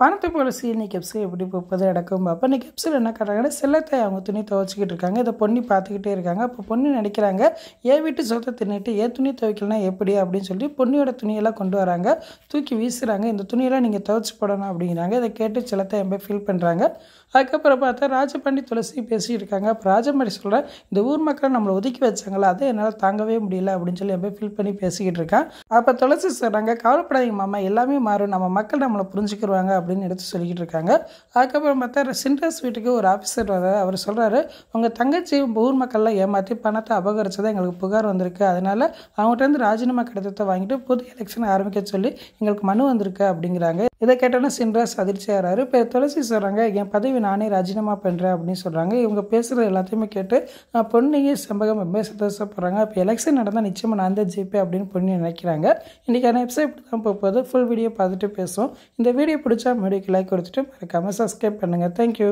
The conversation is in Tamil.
வானத்தை போல சீனி கெப்ஸு எப்படி முப்பது நடக்கும் அப்போ அந்த கெப்ஸில் என்ன கட்டுறாங்கன்னா செல்லத்தை அவங்க துணி துவச்சிக்கிட்டு இருக்காங்க இதை பொண்ணு பார்த்துக்கிட்டே இருக்காங்க அப்போ பொண்ணு நினைக்கிறாங்க ஏன் வீட்டு சொத்தை தின்னுட்டு ஏன் துணி துவைக்கலனா எப்படி அப்படின்னு சொல்லி பொண்ணியோட துணியெல்லாம் கொண்டு வராங்க தூக்கி வீசுகிறாங்க இந்த துணியெல்லாம் நீங்கள் துவைச்சி போடணும் அப்படிங்கிறாங்க இதை கேட்டு செல்லத்தை எம்ப ஃபீல் பண்ணுறாங்க அதுக்கப்புறம் பார்த்தா ராஜபாண்டி துளசி பேசிகிட்டு இருக்காங்க அப்போ ராஜமாரி சொல்கிறேன் இந்த ஊர் மக்களை நம்மளை ஒதுக்கி வச்சாங்களா அதை என்னால் தாங்கவே முடியல அப்படின்னு சொல்லி எம்ப ஃபீல் பண்ணி பேசிக்கிட்டு இருக்கான் அப்போ துளசி சொல்கிறாங்க கவலைப்படாதீங்க மாமா எல்லாமே மாறும் நம்ம மக்கள் நம்மளை புரிஞ்சுக்கிடுவாங்க அப்படின்னு எடுத்து சொல்லிக்கிட்டு இருக்காங்க அதுக்கப்புறம் பார்த்தா சின்ரஸ் வீட்டுக்கு ஒரு ஆஃபீஸர் வர அவர் சொல்கிறாரு உங்கள் தங்கச்சி ஊர் மக்கள்லாம் ஏமாற்றி பணத்தை அபகரிச்சதாக எங்களுக்கு புகார் வந்திருக்கு அதனால் அவங்ககிட்ட இருந்து ராஜினாமா கடிதத்தை வாங்கிட்டு புது எலெக்ஷன் ஆரம்பிக்க சொல்லி எங்களுக்கு மனு வந்திருக்கு அப்படிங்கிறாங்க இதை கேட்டாலும் சின்ராஸ் அதிர்ச்சி ஆகிறாரு இப்போ துளசி சொல்கிறாங்க என் பதவி நானே ராஜினாமா பண்ணுறேன் அப்படின்னு சொல்கிறாங்க இவங்க பேசுகிற எல்லாத்தையுமே கேட்டு பொண்ணுங்க செம்பகம் ரொம்ப சந்தோஷப்படுறாங்க இப்போ எலெக்ஷன் நடந்தால் நிச்சயமாக நான் தான் ஜெயிப்பேன் அப்படின்னு பொண்ணு நினைக்கிறாங்க இன்றைக்கான எபிசோட் இப்படி தான் போகுது ஃபுல் வீடியோ பார்த்துட்டு பேசுவோம் இந்த வீடியோ பிடிச்சா மீடியோக்கு லைக் கொடுத்துட்டு மறக்காமல் சப்ஸ்கிரைப் பண்ணுங்கள் தேங்க்யூ